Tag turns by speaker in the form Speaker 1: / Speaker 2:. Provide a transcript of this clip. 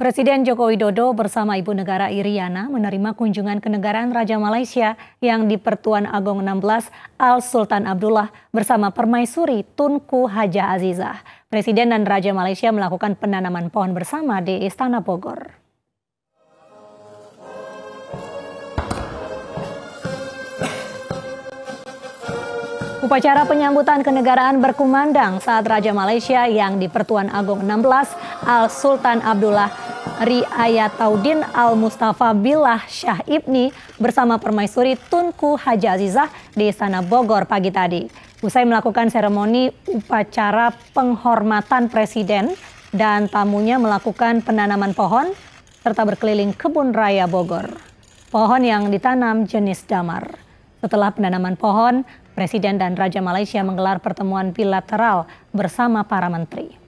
Speaker 1: Presiden Joko Widodo bersama Ibu Negara Iriana menerima kunjungan kenegaraan Raja Malaysia yang di Pertuan Agong 16 Al Sultan Abdullah bersama Permaisuri Tunku Haja Azizah. Presiden dan Raja Malaysia melakukan penanaman pohon bersama di Istana Bogor. Upacara penyambutan kenegaraan berkumandang saat Raja Malaysia yang di Pertuan Agong 16 Al Sultan Abdullah Riayataudin Al-Mustafa Billah Syah Ibni bersama permaisuri Tunku Haji Azizah di Istana Bogor pagi tadi. Usai melakukan seremoni upacara penghormatan Presiden dan tamunya melakukan penanaman pohon serta berkeliling kebun raya Bogor. Pohon yang ditanam jenis damar. Setelah penanaman pohon, Presiden dan Raja Malaysia menggelar pertemuan bilateral bersama para menteri.